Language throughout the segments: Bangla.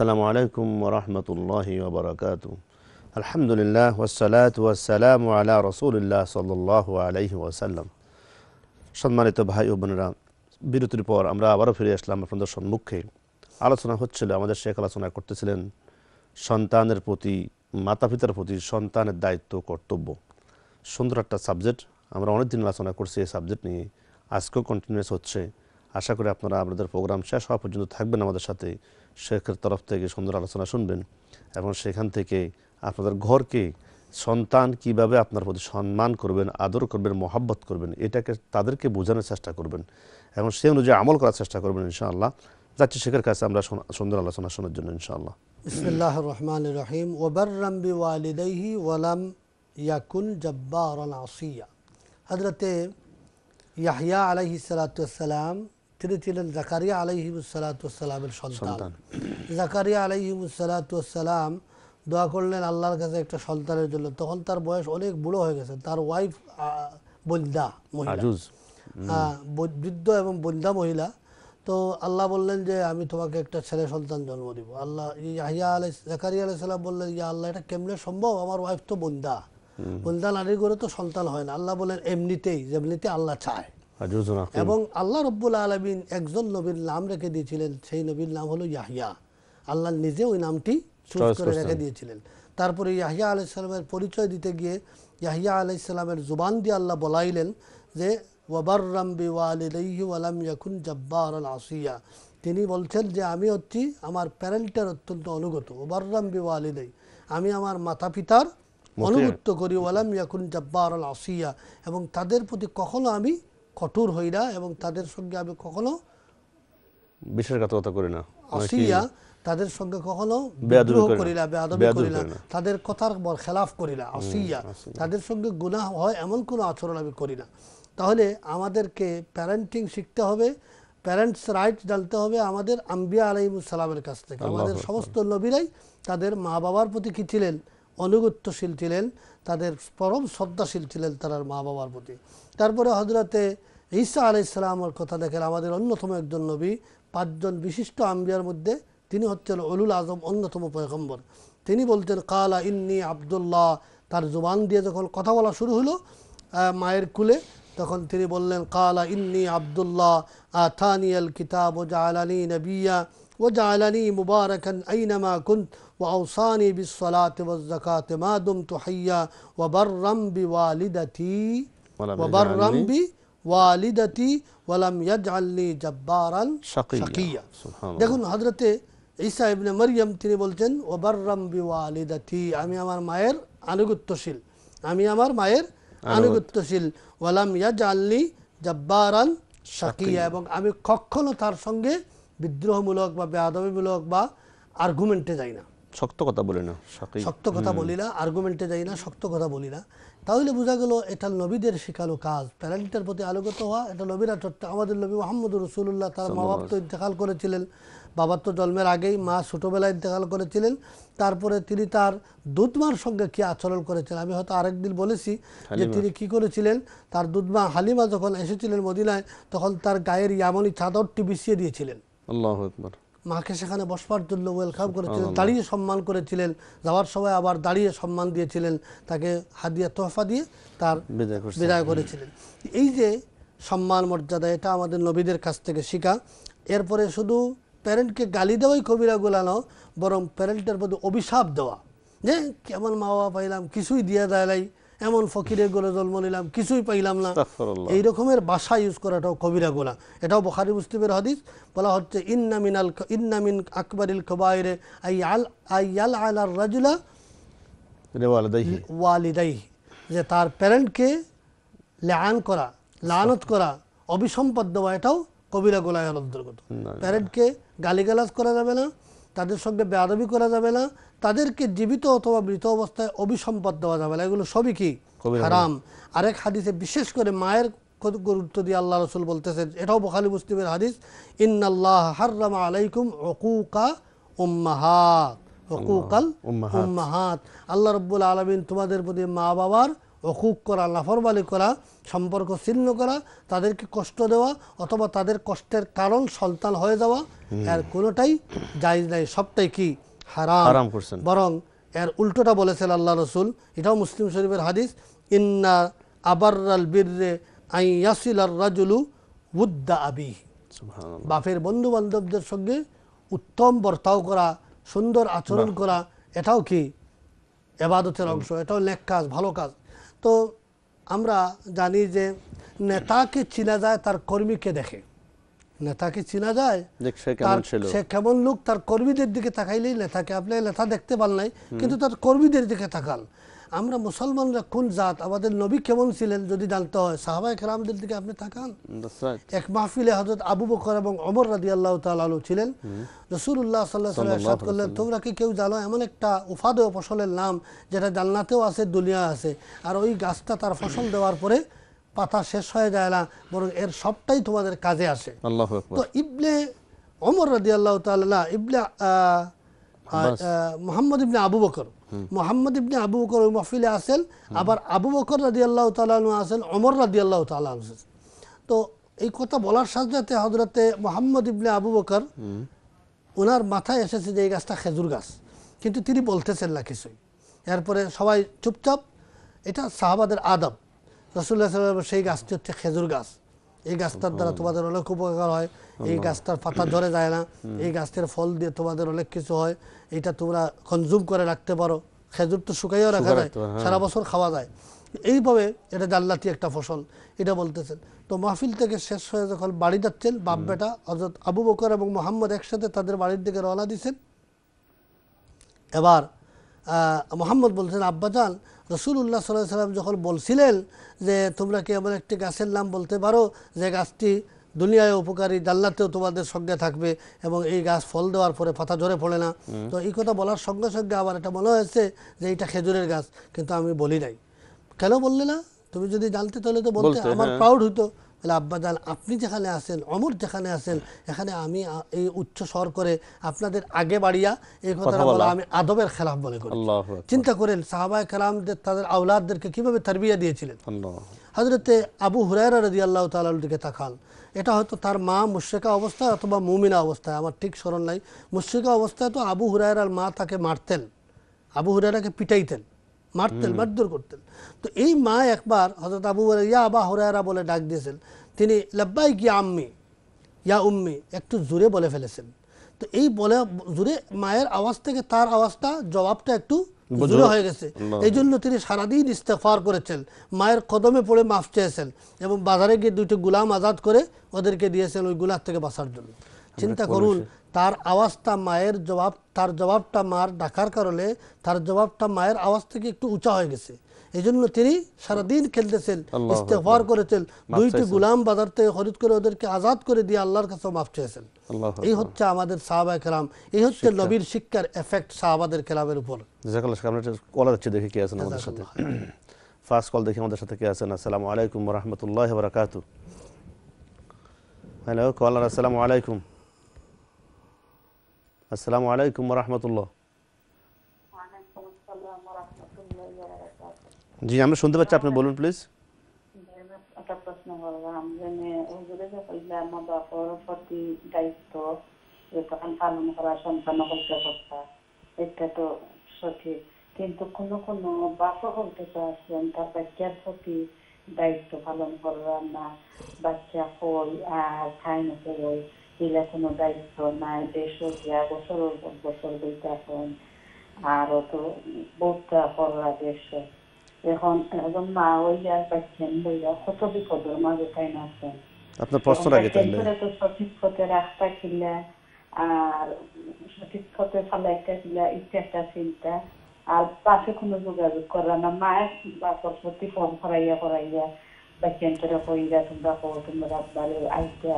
আসসালামু আলাইকুম ওরহমতুল্লাহ ওবরাকাত আলহামদুলিল্লাহ ওসালাত ওয়াসালাম আলা রসুলিল্লাহ সাল্লাহ আলহি ওয়াসাল্লাম সম্মানিত ভাই ও বোনেরা বিরতির পর আমরা আবারও ফিরে আসলাম আপনাদের সম্মুখে আলোচনা হচ্ছিল আমাদের শেখ আলোচনা করতেছিলেন সন্তানের প্রতি মাতা পিতার প্রতি সন্তানের দায়িত্ব কর্তব্য সুন্দর একটা সাবজেক্ট আমরা অনেকদিন আলোচনা করছি এই সাবজেক্ট নিয়ে আজকেও কন্টিনিউস হচ্ছে আশা করি আপনারা আপনাদের প্রোগ্রাম শেষ হওয়া পর্যন্ত থাকবেন আমাদের সাথে শেখের তরফ থেকে সুন্দর আলোচনা শুনবেন এবং সেখান থেকে আপনাদের ঘরকে সন্তান কিভাবে আপনার প্রতি সম্মান করবেন আদর করবেন মহাব্বত করবেন এটাকে তাদেরকে বোঝানোর চেষ্টা করবেন এবং সে অনুযায়ী আমল করার চেষ্টা করবেন ইনশাআল্লাহ যাচ্ছি শেখের কাছে আমরা সুন্দর আলোচনা শোনার জন্য ইনশাআল্লাহ ইসমিল্লাহ রহমান রহিম ওবরম বিওয়ালিদাইহি ওয়ালাম ইয়াকুন জব্বার আসিয়া হজরতে ইয়াহিয়া তিনি ছিলেন জাকারিয়া আলহিমুসালাতামের সন্তান জাকারিয়া আলহিমুসালাতাম দোয়া করলেন আল্লাহর কাছে একটা সন্তানের জন্য তখন তার বয়স অনেক বুড়ো হয়ে গেছে তার ওয়াইফ বন্দা মহিলা বৃদ্ধ এবং বন্দা মহিলা তো আল্লাহ বললেন যে আমি তোমাকে একটা ছেলে সন্তান জন্ম দিব আল্লাহ ইয়াহিয়া আলাই জাকারিয়া আলাইসাল্লাম বললেন ইয়া আল্লাহ এটা কেমনে সম্ভব আমার ওয়াইফ তো বন্দা বন্দা নারী করে তো সন্তান হয় না আল্লাহ বলেন এমনিতেই যেমনিতে আল্লাহ চায় এবং আল্লাহ রব্বুল আলমিন একজন নবীর নাম রেখে দিয়েছিলেন সেই নবীর নাম হলো ইয়াহিয়া আল্লাহ নিজে ওই নামটি চুজ করে রেখে দিয়েছিলেন তারপরে ইয়াহিয়া আলাইসালামের পরিচয় দিতে গিয়ে ইয়াহিয়া আলাইসালামের জুবান দিয়ে আল্লাহ বলাইলেন যে আসিয়া তিনি বলছেন যে আমি হচ্ছি আমার প্যারেন্টের অত্যন্ত অনুগত ওবার রাম্বি ওয়ালিদাই আমি আমার মাতা পিতার অনুগত করি ওয়ালাম ইয়াকুন জব্বার আল আসিয়া এবং তাদের প্রতি কখনো আমি কঠোর হই না এবং তাদের সঙ্গে আমি কখনো বিশ্বাসঘাতকতা করি না আসিয়া তাদের সঙ্গে কখনো বিদ্রোহ করি না বেআদবি করি না তাদের কথার খেলাফ করি না আসিয়া তাদের সঙ্গে গুনাহ হয় এমন কোনো আচরণ আমি করি না তাহলে আমাদেরকে প্যারেন্টিং শিখতে হবে প্যারেন্টস রাইট জানতে হবে আমাদের আম্বিয়া আলাইমুসালামের কাছ থেকে আমাদের সমস্ত নবীরাই তাদের মা বাবার প্রতি কি ছিলেন অনুগত্যশীল ছিলেন তাদের পরম শ্রদ্ধাশীল ছিলেন তার মা বাবার প্রতি তারপরে হজরতে ঈসা আলি ইসলামের কথা দেখেন আমাদের অন্যতম একজন নবী পাঁচজন বিশিষ্ট আম্বিয়ার মধ্যে তিনি হচ্ছেন অলুল আজম অন্যতম পয়গম্বর তিনি বলতেন কালা ইন্নি আবদুল্লাহ তার জুবান দিয়ে যখন কথা বলা শুরু হলো মায়ের কুলে তখন তিনি বললেন কালা ইন্নি আবদুল্লাহ আথানিয়াল কিতাব ও জালানি নবিয়া وجعلني مباركا أينما كنت وأوصاني بالصلاة والزكاة ما دمت حيا وبرا بوالدتي وبرا بوالدتي ولم يجعلني جبارا شقيا, شقيا. سبحان الله حضرت عيسى ابن مريم تني بولتن وبرا بوالدتي أمي امر ماير أنغت تشيل أمي امر ماير أنغت تشيل ولم لي جبارا شقيا أمي كوكولو تار সঙ্গে। বিদ্রোহমূলক বা বেআদবিমূলক বা আর্গুমেন্টে যাই না শক্ত কথা বলি না শক্ত কথা বলি না আর্গুমেন্টে যাই না শক্ত কথা বলি না তাহলে বোঝা গেল এটা নবীদের শেখানো কাজ প্যারেন্টের প্রতি আলোগত হওয়া এটা নবীরা চর্চা আমাদের নবী মোহাম্মদ রসুল্লাহ তার মা বাপ তো ইন্তেকাল করেছিলেন বাবার তো জন্মের আগেই মা ছোটোবেলায় ইন্তেকাল করেছিলেন তারপরে তিনি তার দুধমার সঙ্গে কি আচরণ করেছেন আমি হয়তো আরেকদিন বলেছি যে তিনি কি করেছিলেন তার দুধমা হালিমা যখন এসেছিলেন মদিনায় তখন তার গায়ের ইয়ামনি চাদরটি বিছিয়ে দিয়েছিলেন মাকে সেখানে বসবার জন্য ওয়েলকাম করেছিলেন দাঁড়িয়ে সম্মান করেছিলেন যাওয়ার সময় আবার দাঁড়িয়ে সম্মান দিয়েছিলেন তাকে হাদিয়া তোহফা দিয়ে তার বিদায় করেছিলেন এই যে সম্মান মর্যাদা এটা আমাদের নবীদের কাছ থেকে শিখা এরপরে শুধু প্যারেন্টকে গালি দেওয়াই কবিরা গোলানো বরং প্যারেন্টের প্রতি অভিশাপ দেওয়া যে কেমন মা বাবা পাইলাম কিছুই দিয়ে দেয় এমন ফকিরের গোলে জন্ম নিলাম কিছুই পাইলাম না এই রকমের বাসা ইউজ করাটাও কবিরা গোলা এটাও বখারি মুসলিমের হদিস বলা হচ্ছে ইন্না মিনাল ইন্না মিন আকবরিল কবাইরে আই আল আই আল রাজুলা ওয়ালিদাই যে তার প্যারেন্টকে লান করা লানত করা অবিসম্পদ দেওয়া এটাও কবিরা গোলায় অন্তর্গত প্যারেন্টকে গালিগালাজ করা যাবে না তাদের সঙ্গে বেআরবি করা যাবে না তাদেরকে জীবিত অথবা মৃত অবস্থায় অভিসম্পদ দেওয়া যাবে না এগুলো সবই কি হারাম আরেক হাদিসে বিশেষ করে মায়ের গুরুত্ব দিয়ে আল্লাহ রসুল বলতেছেন এটাও বখালি মুসলিমের হাদিস ইন্নাল্লাহ হার্রামা আলাইকুম অকুকা উম্মাহাত অকুকাল উম্মাহাত আল্লাহ রব্বুল আলমিন তোমাদের প্রতি মা বাবার অকুক করা লাফরবালি করা সম্পর্ক ছিন্ন করা তাদেরকে কষ্ট দেওয়া অথবা তাদের কষ্টের কারণ সন্তান হয়ে যাওয়া এর কোনোটাই যাই নাই সবটাই কি হারাম বরং এর উল্টোটা বলেছেন আল্লাহ রসুল এটাও মুসলিম শরীফের হাদিস ইন্না আবার বীররে আইয়াসিল ইয়াসিল রাজুলু উদ্দা আবি বাপের বন্ধু বান্ধবদের সঙ্গে উত্তম বর্তাও করা সুন্দর আচরণ করা এটাও কি এবাদতের অংশ এটাও লেখ কাজ ভালো কাজ তো আমরা জানি যে নেতাকে চিনা যায় তার কর্মীকে দেখে নেতাকে চিনা যায় সে কেমন লোক তার কর্মীদের দিকে তাকাইলেই নেতাকে আপনি নেতা দেখতে পান নাই কিন্তু তার কর্মীদের দিকে তাকান আমরা মুসলমানরা কোন জাত আমাদের নবী কেমন ছিলেন যদি জানতে হয় সাহাবাই খেরামদের দিকে আপনি থাকান এক মাহফিলে হজরত আবু বকর এবং অমর রাজি আল্লাহ তালু ছিলেন রসুল্লাহ সাল্লাহ করলেন তোমরা কি কেউ জানো এমন একটা উফাদেয় ফসলের নাম যেটা জান্নাতেও আছে দুনিয়া আছে আর ওই গাছটা তার ফসল দেওয়ার পরে পাতা শেষ হয়ে যায় না বরং এর সবটাই তোমাদের কাজে আসে তো ইবলে অমর রাজি আল্লাহ তাল্লাহ ইবলে মোহাম্মদ ইবনে আবু বকর মোহাম্মদ ইবনে আবু বকর ওই মহফিলে আসেন আবার আবু বকর রাজি আল্লাহ তালু আসেন অমর রাজি আল্লাহ তালু তো এই কথা বলার সাথে সাথে হজরতে মোহাম্মদ ইবনে আবু বকর ওনার মাথায় এসেছে যে এই গাছটা খেজুর গাছ কিন্তু তিনি বলতেছেন না কিছুই এরপরে সবাই চুপচাপ এটা সাহাবাদের আদব রসুল্লাহ সাল্লাম সেই গাছটি হচ্ছে খেজুর গাছ এই গাছটার দ্বারা তোমাদের অনেক উপকার হয় এই গাছটার পাতা ধরে যায় না এই গাছের ফল দিয়ে তোমাদের অনেক কিছু হয় এটা তোমরা কনজুম করে রাখতে পারো খেজুর তো শুকাইও রাখা যায় হ্যাঁ। সারা বছর খাওয়া যায় এইভাবে এটা জাল্লাতি একটা ফসল এটা বলতেছেন তো মাহফিল থেকে শেষ হয়ে যখন বাড়ি যাচ্ছেন বাপ বেটা হজরত আবু বকর এবং মোহাম্মদ একসাথে তাদের বাড়ির দিকে রওনা দিচ্ছেন এবার মোহাম্মদ বলছেন আব্বাজান রসুল্লাহ সাল্লাহ সাল্লাম যখন বলছিলেন যে তোমরা কি এমন একটি গাছের নাম বলতে পারো যে গাছটি দুনিয়ায় উপকারী ডাল্লাতেও তোমাদের সঙ্গে থাকবে এবং এই গাছ ফল দেওয়ার পরে পাতা ঝরে পড়ে না তো এই কথা বলার সঙ্গে সঙ্গে আমার এটা মনে হয়েছে যে এটা খেজুরের গাছ কিন্তু আমি বলি নাই কেন বললে না তুমি যদি জানতে তাহলে তো বলতে আমার প্রাউড হ্যাঁ। হইতো তাহলে আব্বাজান আপনি যেখানে আছেন অমর যেখানে আছেন এখানে আমি এই উচ্চ স্বর করে আপনাদের আগে বাড়িয়া এই কথাটা আমি আদবের খেলাফ মনে করি চিন্তা করেন সাহাবায় খেলামদের তাদের আউলাদদেরকে কিভাবে তারবিয়া দিয়েছিলেন হজরতে আবু হুরায় রাজি আল্লাহ তালার দিকে তাকান এটা হয়তো তার মা মুশ্রেকা অবস্থায় অথবা মুমিনা অবস্থায় আমার ঠিক স্মরণ নাই মুশ্রেকা অবস্থায় তো আবু হুরায়রার মা তাকে মারতেন আবু হুরায়রাকে পিটাইতেন মারতেন মারধর করতেন তো এই মা একবার হজরত আবু ইয়া আবা হরায়রা বলে ডাক দিয়েছেন তিনি লাব্বাই কি আম্মি ইয়া উম্মি একটু জোরে বলে ফেলেছেন তো এই বলে জোরে মায়ের আওয়াজ থেকে তার আওয়াজটা জবাবটা একটু জোরে হয়ে গেছে এই জন্য তিনি সারাদিন ইস্তেফার করেছেন মায়ের কদমে পড়ে মাফ চেয়েছেন এবং বাজারে গিয়ে দুইটি গুলাম আজাদ করে ওদেরকে দিয়েছেন ওই গুলার থেকে বাঁচার জন্য চিন্তা করুন তার আওয়াজটা মায়ের জবাব তার জবাবটা মার ডাকার কারণে তার জবাবটা মায়ের আওয়াজ থেকে একটু উঁচা হয়ে গেছে এই জন্য তিনি সারাদিন খেলতেছেন ইস্তেফার করেছেন দুইটি গুলাম বাজার থেকে খরিদ করে ওদেরকে আজাদ করে দিয়ে আল্লাহর কাছে মাফ চেয়েছেন এই হচ্ছে আমাদের সাহাবা খেলাম এই হচ্ছে নবীর শিক্ষার এফেক্ট সাহাবাদের কেরামের উপর কল দেখি কে আছেন আমাদের সাথে ফার্স্ট কল দেখি আমাদের সাথে কে আছেন আসসালামু আলাইকুম রহমতুল্লাহ বারাকাতু হ্যালো কলার আসসালামু আলাইকুম আসসালামু আলাইকুম রহমতুল্লাহ জি আমরা শুনতে পাচ্ছি আপনি বলুন প্লিজ একটা প্রশ্ন করলাম যে প্রতি দায়িত্ব পালন করা এটা তো সঠিক কিন্তু কোনো কোনো বাপ প্রতি দায়িত্ব পালন বাচ্চা হই আর খায় না illetve odaítolmány, és Róziába sorozat boszorgításon árotó bóta forradésre. এখন একদম মা ওই আর পাচ্ছেন বইয়া কত বিপদ মাঝে তাই না আছেন আপনার প্রশ্ন আগে তাহলে তো সঠিক পথে রাস্তা কিলা আর সঠিক পথে ফালাইটা কিলা ইটা একটা চিন্তা আর পাশে কোনো যোগাযোগ করা না মায়ের বা সরস্বতী ফর্ম ফরাইয়া ফরাইয়া তোমরা তোমরা আইতা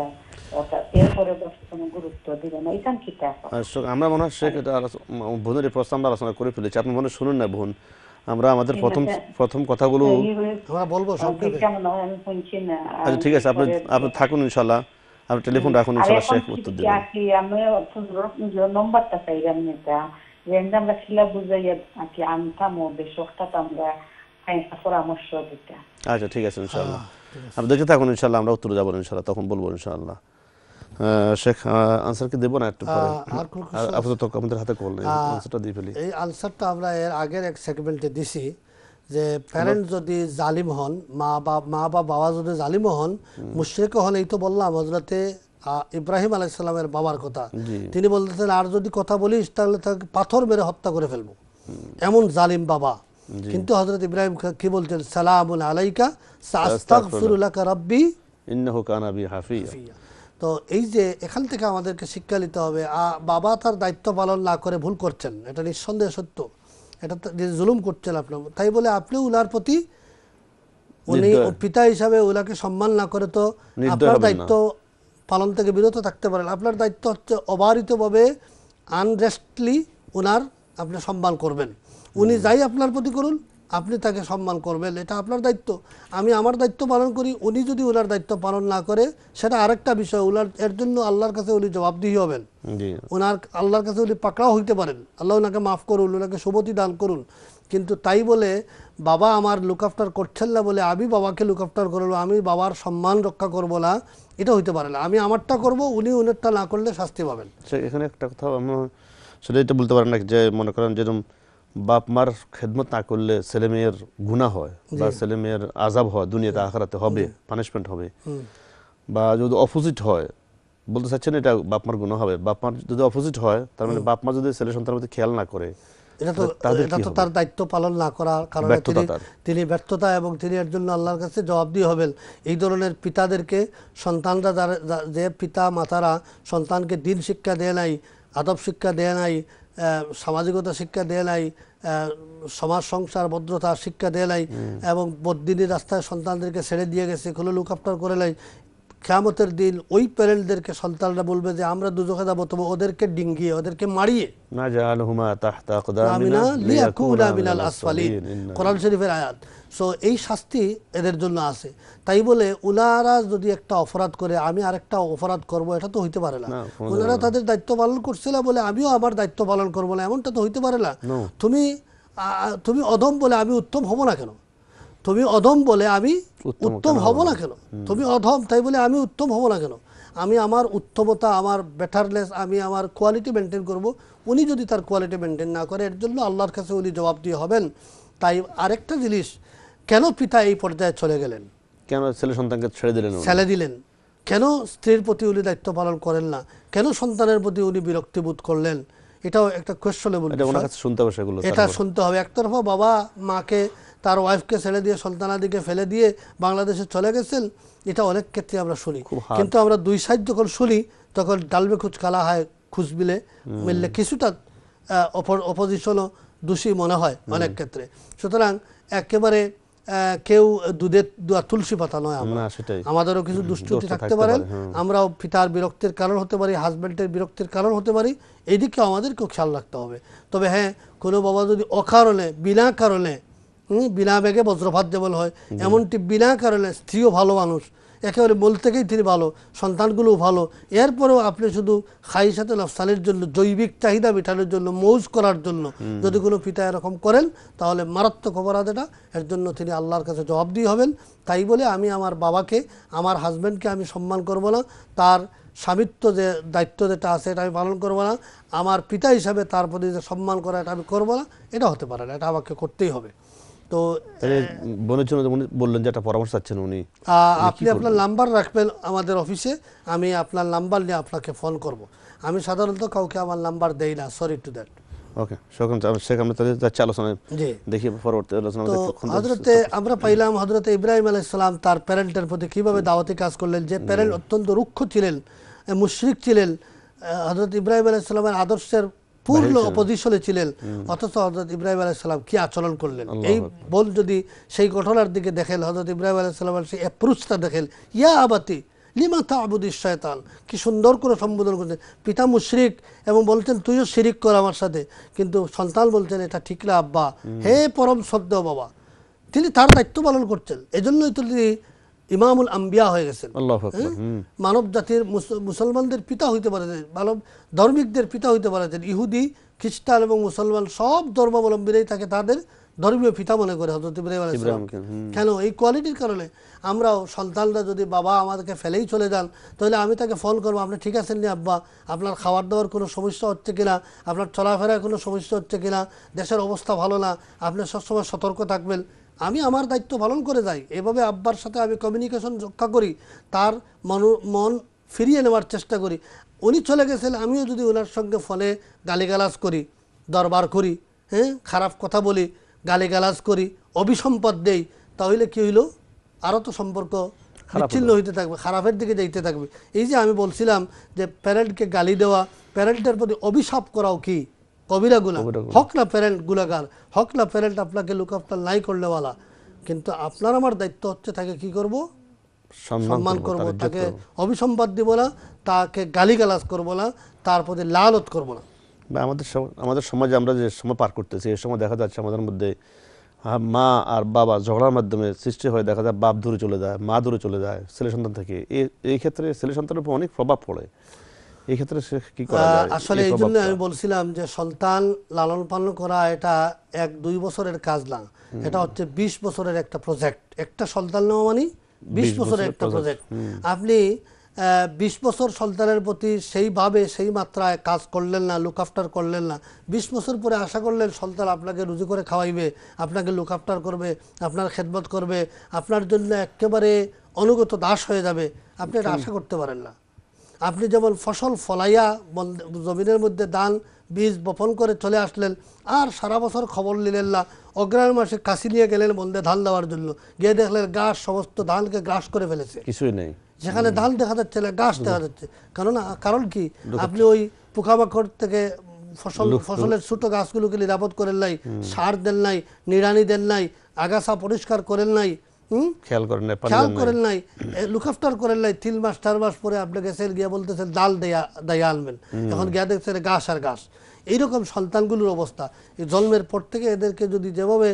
আমরা মনে হয় বোনের আলোচনা করে ফেলেছি আপনি মনে শুনুন না বোন আমরা আমাদের প্রথম প্রথম কথাগুলো বলবো আচ্ছা ঠিক আছে আপনি আপনি থাকুন ইনশাল্লাহ আপনি টেলিফোন রাখুন ইনশাল্লাহ শেখ উত্তর আমি নম্বরটা চাই আমি যে আমরা খিলা বুঝাইয়া বেশ আমরা হ্যাঁ, পরামর্শ দিতে আচ্ছা ঠিক আছে হ্যাঁ, দেখে থাকুন আমরা উত্তর যাবো তখন বলবো জালিম হন মা হন এই তো বললাম হজরতে ইব্রাহিম আলাইসালামের বাবার কথা তিনি বলতেছেন আর যদি কথা বলিস তাহলে তাকে পাথর মেরে হত্যা করে ফেলবো এমন জালিম বাবা কিন্তু হজরত ইব্রাহিম কি বলতেন সালামুন আলাইকা সাস্তাগফিরুলাকা রাব্বি ইন্নাহু কানা বি হাফিয়া তো এই যে এখান থেকে আমাদেরকে শিক্ষা নিতে হবে বাবা তার দায়িত্ব পালন না করে ভুল করছেন এটা নিঃসন্দেহ সত্য এটা জুলুম করছেন আপনার তাই বলে আপনি উলার প্রতি উনি পিতা হিসাবে উলাকে সম্মান না করে তো আপনার দায়িত্ব পালন থেকে বিরত থাকতে পারেন আপনার দায়িত্ব হচ্ছে অবারিতভাবে আনরেস্টলি ওনার আপনি সম্মান করবেন উনি যাই আপনার প্রতি করুন আপনি তাকে সম্মান করবেন এটা আপনার দায়িত্ব আমি আমার দায়িত্ব পালন করি উনি যদি ওনার দায়িত্ব পালন না করে সেটা আরেকটা বিষয় ওনার এর জন্য আল্লাহর কাছে উনি জবাবদিহি হবেন ওনার আল্লাহর কাছে উনি পাকড়াও হইতে পারেন আল্লাহ ওনাকে মাফ করুন ওনাকে শুভতি দান করুন কিন্তু তাই বলে বাবা আমার লুকআফটার করছেন না বলে আমি বাবাকে লুকআফটার করবো আমি বাবার সম্মান রক্ষা করব না এটা হইতে পারে না আমি আমারটা করব উনি ওনারটা না করলে শাস্তি পাবেন আচ্ছা, এখানে একটা কথা আমরা সেটা বলতে পারেন না যে মনে করেন যেরকম বাপ মার খেদমত না করলে ছেলে মেয়ের গুণা হয় বা ছেলে মেয়ের আজাব হয় দুনিয়াতে আখড়াতে হবে পানিশমেন্ট হবে বা যদি অপোজিট হয় বলতে চাচ্ছেন এটা বাপ মার গুণা হবে বাপ মার যদি অপোজিট হয় তার মানে বাপ মা যদি ছেলে সন্তানের প্রতি খেয়াল না করে আদব শিক্ষা দেয় নাই সামাজিকতা শিক্ষা দেয় নাই সমাজ সংসার ভদ্রতা শিক্ষা দেয় নাই এবং বদিনী রাস্তায় সন্তানদেরকে ছেড়ে দিয়ে গেছে কোনো লুক আফটার করে নাই কেয়ামতের দিন ওই প্যারেন্টদেরকে সন্তানরা বলবে যে আমরা দুজোখে যাবো তবে ওদেরকে ডিঙ্গিয়ে ওদেরকে মারিয়ে কোরআন শরীফের আয়াত সো এই শাস্তি এদের জন্য আছে তাই বলে উলারা যদি একটা অপরাধ করে আমি আরেকটা অপরাধ করব এটা তো হইতে পারে না উলারা তাদের দায়িত্ব পালন করছিল বলে আমিও আমার দায়িত্ব পালন করবো না এমনটা তো হইতে পারে না তুমি তুমি অধম বলে আমি উত্তম হব না কেন তুমি অধম বলে আমি উত্তম হব না কেন তুমি অধম তাই বলে আমি উত্তম হব না কেন আমি আমার উত্তমতা আমার বেটারলেস আমি আমার কোয়ালিটি মেনটেন করব উনি যদি তার কোয়ালিটি মেনটেন না করে এর জন্য আল্লাহর কাছে উনি জবাব দিয়ে হবেন তাই আরেকটা জিনিস কেন পিতা এই পর্যায়ে চলে গেলেন কেন ছেলে সন্তানকে ছেড়ে দিলেন ছেলে দিলেন কেন স্ত্রীর প্রতি উনি দায়িত্ব পালন করেন না কেন সন্তানের প্রতি উনি বিরক্তিবোধ করলেন এটাও একটা কোয়েশ্চনে শুনতে হবে এটা শুনতে হবে একতরফা বাবা মাকে তার ওয়াইফকে ছেড়ে দিয়ে সন্তানাদিকে ফেলে দিয়ে বাংলাদেশে চলে গেছেন এটা অনেক ক্ষেত্রে আমরা শুনি কিন্তু আমরা দুই সাইড যখন শুনি তখন ডালবে খুঁজ কালা হয় মিলে মিললে কিছুটা অপোজিশনও দোষী মনে হয় অনেক ক্ষেত্রে সুতরাং একেবারে কেউ দুধের তুলসী পাতা নয় আমরা আমাদেরও কিছু দুষ্টুটি থাকতে পারেন আমরাও পিতার বিরক্তির কারণ হতে পারি হাজব্যান্ডের বিরক্তির কারণ হতে পারি এদিকে আমাদেরকেও খেয়াল রাখতে হবে তবে হ্যাঁ কোনো বাবা যদি অকারণে বিনা কারণে বিনা বেগে বজ্রভাত দেবল হয় এমনটি বিনা কারণে স্ত্রীও ভালো মানুষ একেবারে মূল থেকেই তিনি ভালো সন্তানগুলোও ভালো এরপরেও আপনি শুধু খাইসাতে নফসালের জন্য জৈবিক চাহিদা মেটানোর জন্য মৌজ করার জন্য যদি কোনো পিতা এরকম করেন তাহলে মারাত্মক অপরাধ এটা এর জন্য তিনি আল্লাহর কাছে জবাবদিহি হবেন তাই বলে আমি আমার বাবাকে আমার হাজব্যান্ডকে আমি সম্মান করব না তার স্বামিত্ব যে দায়িত্ব যেটা আছে এটা আমি পালন করবো না আমার পিতা হিসাবে তার প্রতি যে সম্মান করা এটা আমি করবো না এটা হতে পারে না এটা আমাকে করতেই হবে তো বোনের জন্য বললেন যে একটা পরামর্শ চাচ্ছেন উনি আপনি আপনার নাম্বার রাখবেন আমাদের অফিসে আমি আপনার নাম্বার নিয়ে আপনাকে ফোন করব আমি সাধারণত কাউকে আমার নাম্বার দেই না সরি টু দ্যাট ওকে সকাম শেখ আমরা তাহলে যাচ্ছি আলোচনায় দেখি পরবর্তী আলোচনা হজরতে আমরা পাইলাম হজরতে ইব্রাহিম আলাইসালাম তার প্যারেন্টের প্রতি কিভাবে দাওয়াতি কাজ করলেন যে প্যারেন্ট অত্যন্ত রুক্ষ ছিলেন মুশরিক ছিলেন হজরত ইব্রাহিম আলাইসালামের আদর্শের পূর্ণ অপজিশনে ছিলেন অথচ হজরত ইব্রাহিম আলাইসালাম কি আচরণ করলেন এই বোন যদি সেই ঘটনার দিকে দেখেন হজরত ইব্রাহিম আলাইসাল্লামের সেই অ্যাপ্রোচটা দেখেন ইয়া আবাতি লিমাথা তা আবুদ শয়তান কি সুন্দর করে সম্বোধন করছেন পিতা মুশরিক এবং বলছেন তুইও শিরিক কর আমার সাথে কিন্তু সন্তান বলছেন এটা ঠিকলা আব্বা হে পরম সদ্য বাবা তিনি তার দায়িত্ব পালন করছেন এজন্যই তো তিনি ইমামুল আম্বিয়া হয়ে গেছেন হ্যাঁ? মানব জাতির মুসলমানদের পিতা হইতে পারেছেন মানব ধর্মিকদের পিতা হইতে পারেছেন ইহুদি খ্রিস্টান এবং মুসলমান সব ধর্মাবলম্বীরাই তাকে তাদের ধর্মীয় পিতা মনে করে হজরত ইব্রাহিম আলাইসালামকে কেন এই কোয়ালিটির কারণে আমরাও সন্তানরা যদি বাবা আমাদেরকে ফেলেই চলে যান তাহলে আমি তাকে ফোন করবো আপনি ঠিক আছেন নি আব্বা আপনার খাওয়ার দাওয়ার কোনো সমস্যা হচ্ছে কিনা আপনার চলাফেরার কোনো সমস্যা হচ্ছে কিনা দেশের অবস্থা ভালো না আপনি সবসময় সতর্ক থাকবেন আমি আমার দায়িত্ব পালন করে যাই এভাবে আব্বার সাথে আমি কমিউনিকেশন রক্ষা করি তার মন মন ফিরিয়ে নেওয়ার চেষ্টা করি উনি চলে গেছেন আমিও যদি ওনার সঙ্গে ফলে গালিগালাজ করি দরবার করি হ্যাঁ খারাপ কথা বলি গালিগালাজ করি অভিসম্পদ দেই তাহলে কী হইল আরও তো সম্পর্ক বিচ্ছিন্ন হইতে থাকবে খারাপের দিকে যাইতে থাকবে এই যে আমি বলছিলাম যে প্যারেন্টকে গালি দেওয়া প্যারেন্টের প্রতি অভিশাপ করাও কী কবিরা গুণা হক না প্যারেন্ট গুণাগার হক না প্যারেন্ট আপনাকে লুক আফটার নাই করলেওয়ালা কিন্তু আপনার আমার দায়িত্ব হচ্ছে তাকে কি করব সম্মান করব তাকে অভিসম্বাদ দিব না তাকে গালিগালাজ করব না তার প্রতি লালত করব না আমাদের আমাদের সমাজে আমরা যে সময় পার করতেছি এই সময় দেখা যাচ্ছে আমাদের মধ্যে মা আর বাবা ঝগড়ার মাধ্যমে সৃষ্টি হয়ে দেখা যায় বাপ দূরে চলে যায় মা দূরে চলে যায় ছেলে সন্তান থেকে এই ক্ষেত্রে ছেলে সন্তানের উপর অনেক প্রভাব পড়ে এই ক্ষেত্রে কি করা যায় আসলে আমি বলছিলাম যে সন্তান লালন পালন করা এটা এক দুই বছরের কাজ না এটা হচ্ছে ২০ বছরের একটা প্রজেক্ট একটা সন্তান নেওয়া মানে ২০ বছরের একটা প্রজেক্ট আপনি ২০ বছর সন্তানের প্রতি সেইভাবে সেই মাত্রায় কাজ করলেন না লুক আফটার করলেন না ২০ বছর পরে আশা করলেন সন্তান আপনাকে রুজি করে খাওয়াইবে আপনাকে লুক আফটার করবে আপনার খেদমত করবে আপনার জন্য একেবারে অনুগত দাস হয়ে যাবে আপনি এটা আশা করতে পারেন না আপনি যেমন ফসল ফলাইয়া জমিনের মধ্যে দান বীজ বপন করে চলে আসলেন আর সারা বছর খবর নিলেন না অগ্রায়ণ মাসে কাশি নিয়ে গেলেন বন্ধে ধান দেওয়ার জন্য গিয়ে দেখলেন গাছ সমস্ত ধানকে গ্রাস করে ফেলেছে কিছুই নেই সেখানে ধান দেখা যাচ্ছে না গাছ দেখা যাচ্ছে কারণ কারণ কি আপনি ওই পোকামাকড় থেকে ফসল ফসলের ছোট গাছগুলোকে নিরাপদ করেন নাই সার দেন নাই নিড়ানি দেন নাই আগাছা পরিষ্কার করেন নাই করেন নাই বলতেছেন অবস্থা জন্মের পর থেকে এদেরকে যদি যেভাবে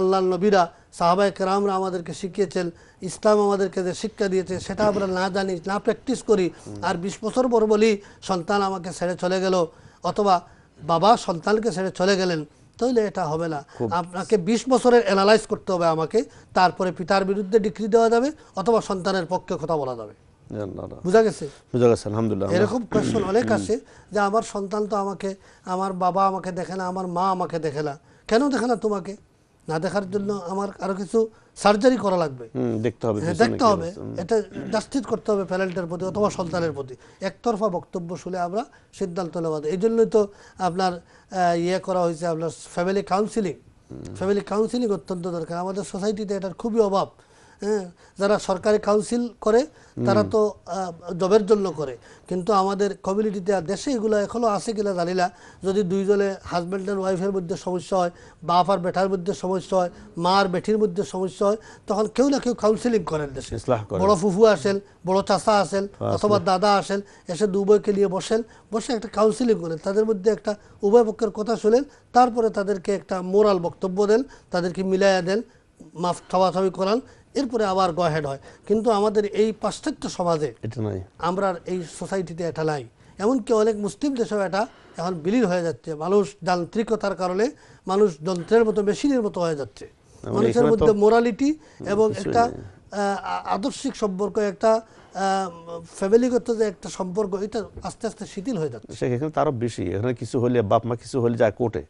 আল্লাহ নবীরা সাহাবায় কেরামরা আমাদেরকে শিখিয়েছেন ইসলাম আমাদেরকে যে শিক্ষা দিয়েছে সেটা আমরা না জানি না প্র্যাকটিস করি আর বিশ বছর পর বলি সন্তান আমাকে ছেড়ে চলে গেল অথবা বাবা সন্তানকে ছেড়ে চলে গেলেন তাহলে এটা হবে না আপনাকে ২০ বছরের অ্যানালাইজ করতে হবে আমাকে তারপরে পিতার বিরুদ্ধে ডিক্রি দেওয়া যাবে অথবা সন্তানের পক্ষে কথা বলা যাবে এরকম অনেক যে আমার সন্তান তো আমাকে আমার বাবা আমাকে দেখে না আমার মা আমাকে দেখে না কেন দেখে না তোমাকে না দেখার জন্য আমার আরো কিছু সার্জারি করা লাগবে দেখতে হবে হ্যাঁ, দেখতে হবে এটা নিশ্চিত করতে হবে প্যারেন্টের প্রতি অথবা সন্তানের প্রতি একতরফা বক্তব্য শুনে আমরা সিদ্ধান্ত নেওয়া এই জন্যই তো আপনার ইয়ে করা হয়েছে আপনার ফ্যামিলি কাউন্সিলিং ফ্যামিলি কাউন্সিলিং অত্যন্ত দরকার আমাদের সোসাইটিতে এটার খুবই অভাব হ্যাঁ, যারা সরকারি কাউন্সিল করে তারা তো জবের জন্য করে কিন্তু আমাদের কমিউনিটিতে আর দেশে এগুলো এখনও আছে কিনা জানি না যদি দুইজনে হাজব্যান্ড অ্যান্ড ওয়াইফের মধ্যে সমস্যা হয় বাপ আর বেটার মধ্যে সমস্যা হয় মা আর বেটির মধ্যে সমস্যা হয় তখন কেউ না কেউ কাউন্সিলিং করেন দেশে বড় ফুফু আসেন বড় চাষা আসেন আচ্ছা। অথবা দাদা আসেন এসে দুবইকে নিয়ে বসেন বসে একটা কাউন্সিলিং করেন তাদের মধ্যে একটা উভয় পক্ষের কথা শুনেন তারপরে তাদেরকে একটা মোরাল বক্তব্য দেন তাদেরকে মিলাইয়া দেন মাফ থাবাথাবি করান এরপরে আবার হেড হয় কিন্তু আমাদের এই পাশ্চাত্য সমাজে আমরা এই সোসাইটিতে এটা নাই এমনকি অনেক মুসলিম দেশেও এটা এখন বিলীন হয়ে যাচ্ছে মানুষ যান্ত্রিকতার কারণে মানুষ যন্ত্রের মতো মেশিনের মতো হয়ে যাচ্ছে মানে মানুষের মধ্যে মোরালিটি এবং একটা আদর্শিক সম্পর্ক একটা ফ্যামিলিগত যে একটা সম্পর্ক এটা আস্তে আস্তে শিথিল হয়ে যাচ্ছে সেখানে তারও বেশি এখানে কিছু হলে বাপ মা কিছু হলে যায় কোর্টে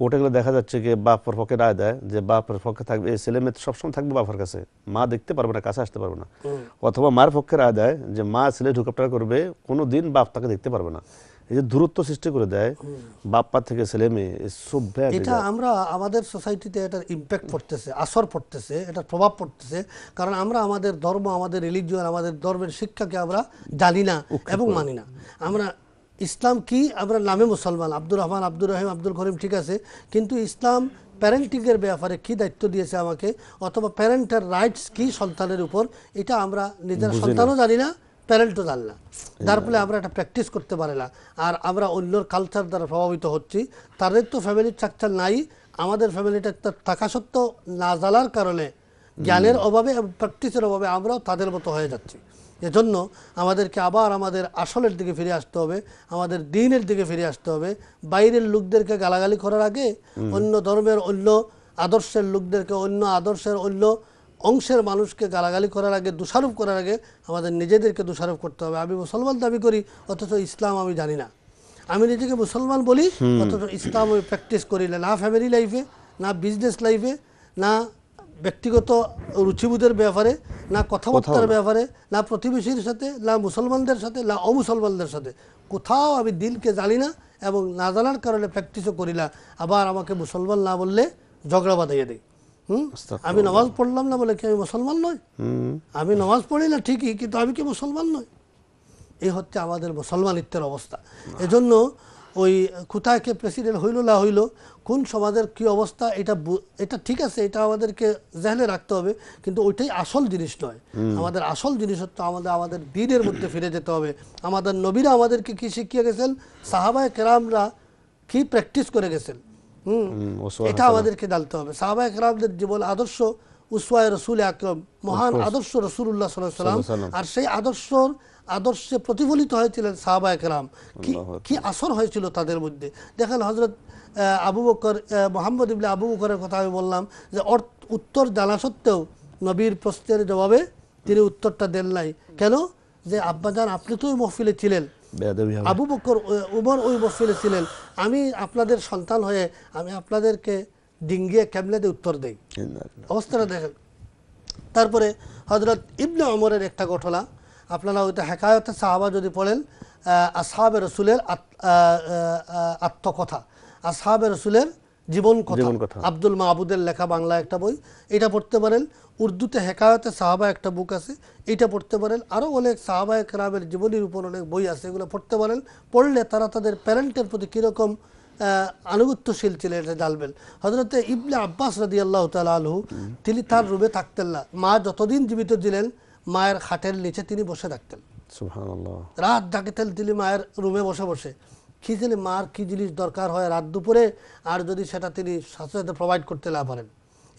কোর্টে গেলে দেখা যাচ্ছে যে বাপের পক্ষে রায় দেয় যে বাপের পক্ষে থাকবে এই ছেলে মেয়ে সবসময় থাকবে বাপের কাছে মা দেখতে পারবে না কাছে আসতে পারবে না অথবা মার পক্ষে রায় দেয় যে মা ছেলে ঢুকাপটা করবে কোনো দিন বাপ তাকে দেখতে পারবে না এই যে দূরত্ব সৃষ্টি করে দেয় বাপ্পা থেকে ছেলে মেয়ে সব এটা আমরা আমাদের সোসাইটিতে এটার ইম্প্যাক্ট পড়তেছে আসর পড়তেছে এটার প্রভাব পড়তেছে কারণ আমরা আমাদের ধর্ম আমাদের রিলিজিয়ন আমাদের ধর্মের শিক্ষাকে আমরা জানি না এবং মানি না আমরা ইসলাম কি আমরা নামে মুসলমান আব্দুর রহমান আব্দুর রহিম আব্দুল করিম ঠিক আছে কিন্তু ইসলাম প্যারেন্টিংয়ের ব্যাপারে কি দায়িত্ব দিয়েছে আমাকে অথবা প্যারেন্টের রাইটস কি সন্তানের উপর এটা আমরা নিজের সন্তানও জানি না প্যারেন্টও জানি না যার ফলে আমরা এটা প্র্যাকটিস করতে পারি না আর আমরা অন্যর কালচার দ্বারা প্রভাবিত হচ্ছি তাদের তো ফ্যামিলির স্ট্রাকচার নাই আমাদের ফ্যামিলিটা থাকা সত্ত্বেও না জানার কারণে জ্ঞানের অভাবে এবং প্র্যাকটিসের অভাবে আমরাও তাদের মতো হয়ে যাচ্ছি এজন্য আমাদেরকে আবার আমাদের আসলের দিকে ফিরে আসতে হবে আমাদের দিনের দিকে ফিরে আসতে হবে বাইরের লোকদেরকে গালাগালি করার আগে অন্য ধর্মের অন্য আদর্শের লোকদেরকে অন্য আদর্শের অন্য অংশের মানুষকে গালাগালি করার আগে দোষারোপ করার আগে আমাদের নিজেদেরকে দোষারোপ করতে হবে আমি মুসলমান দাবি করি অথচ ইসলাম আমি জানি না আমি নিজেকে মুসলমান বলি অথচ ইসলাম আমি প্র্যাকটিস করি না ফ্যামিলি লাইফে না বিজনেস লাইফে না ব্যক্তিগত রুচিবোধের ব্যাপারে না কথাবার্তার ব্যাপারে না প্রতিবেশীর সাথে না মুসলমানদের সাথে না অমুসলমানদের সাথে কোথাও আমি দিনকে জানি না এবং না জানার কারণে প্র্যাকটিসও করি না আবার আমাকে মুসলমান না বললে ঝগড়া বাঁধাইয়া দেয় হুম আমি নামাজ পড়লাম না বলে কি আমি মুসলমান নই আমি নামাজ পড়ি না ঠিকই কিন্তু আমি কি মুসলমান নই এই হচ্ছে আমাদের মুসলমানিত্বের অবস্থা এজন্য ওই কোথায় কে প্রেসিডেন্ট হইল না হইল কোন সমাজের কি অবস্থা এটা এটা ঠিক আছে এটা আমাদেরকে জেহলে রাখতে হবে কিন্তু ওইটাই আসল জিনিস নয় আমাদের আসল জিনিস হচ্ছে আমাদের আমাদের দিনের মধ্যে ফিরে যেতে হবে আমাদের নবীরা আমাদেরকে কি শিখিয়ে গেছেন সাহাবায় কেরামরা কি প্র্যাকটিস করে গেছেন এটা আমাদেরকে জানতে হবে সাহাবায় কেরামদের জীবন আদর্শ রসুল আকরম মহান আদর্শ রসুল্লাহ সাল্লাম আর সেই আদর্শে প্রতিফলিত হয়েছিলেন একরাম কি কি আসর হয়েছিল তাদের মধ্যে দেখেন হজরত আবু বকর মোহাম্মদ আবু বকরের কথা আমি বললাম যে উত্তর জানা সত্ত্বেও নবীর প্রশ্নের জবাবে তিনি উত্তরটা দেন নাই কেন যে আব্বাজান আপনি তো ওই মহফিলে ছিলেন আবু বকর উমর ওই মহফিলে ছিলেন আমি আপনাদের সন্তান হয়ে আমি আপনাদেরকে ডিঙ্গিয়ে ক্যামলে উত্তর দেয় অবস্থাটা দেখেন তারপরে হজরত ইবনে অমরের একটা ঘটনা আপনারা ওইটা হেকায়তে সাহাবা যদি পড়েন আসহাবে রসুলের আত্মকথা আসহাবে রসুলের জীবন কথা আব্দুল মাহবুদের লেখা বাংলা একটা বই এটা পড়তে পারেন উর্দুতে হেকায়তে সাহাবা একটা বুক আছে এটা পড়তে পারেন আরও অনেক সাহাবা একরামের জীবনীর উপর অনেক বই আছে এগুলো পড়তে পারেন পড়লে তারা তাদের প্যারেন্টের প্রতি কীরকম আনুগত্যশীল ছিলেন এটা জানবেন হজরতে ইবনে আব্বাস রাজি আল্লাহ তালা আলহু তিনি তার রুমে থাকতেন না মা যতদিন জীবিত ছিলেন মায়ের খাটের নিচে তিনি বসে থাকতেন রাত ডাকিতেন তিনি মায়ের রুমে বসে বসে কী জানি মার কী জিনিস দরকার হয় রাত দুপুরে আর যদি সেটা তিনি সাথে প্রোভাইড করতে না পারেন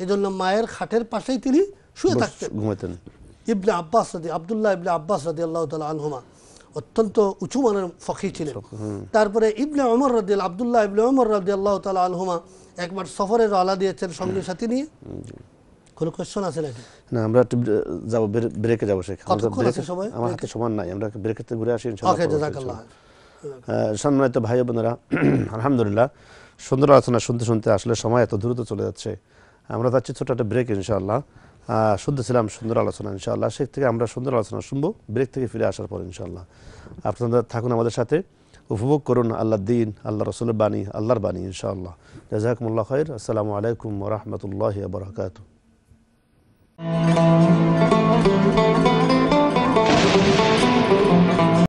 এই জন্য মায়ের খাটের পাশেই তিনি শুয়ে থাকতেন ইবনে আব্বাস রাজি আবদুল্লাহ ইবনে আব্বাস রাজি আল্লাহ তালা আনহুমা অত্যন্ত উঁচু মানের ফকি ছিলেন তারপরে ইবনে অমর রদিল আবদুল্লাহ ইবনে অমর রদি আল্লাহ তালা আলহুমা একবার সফরের আলা দিয়েছেন সঙ্গী সাথী নিয়ে কোনো কোয়েশ্চন আছে নাকি না আমরা যাবো ব্রেকে যাবো সেখানে আমার হাতে সমান নাই আমরা ব্রেকেতে ঘুরে আসি সম্মানিত ভাই বোনেরা আলহামদুলিল্লাহ সুন্দর আলোচনা শুনতে শুনতে আসলে সময় এত দ্রুত চলে যাচ্ছে আমরা যাচ্ছি ছোট একটা ব্রেক ইনশাআল্লাহ শুনতেছিলাম সুন্দর আলোচনা ইনশাল্লাহ সে থেকে আমরা সুন্দর আলোচনা শুনবো ব্রেক থেকে ফিরে আসার পর ইনশাল্লাহ আপনারা থাকুন আমাদের সাথে উপভোগ করুন আল্লাহ দিন আল্লাহ রসুলের বাণী আল্লাহর বাণী ইনশাআল্লাহ জাজাকুমুল্লাহ খৈর আসসালামু আলাইকুম রহমতুল্লাহ বরহকাত Thank you.